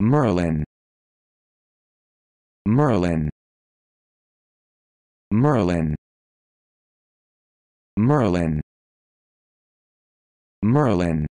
merlin merlin merlin merlin merlin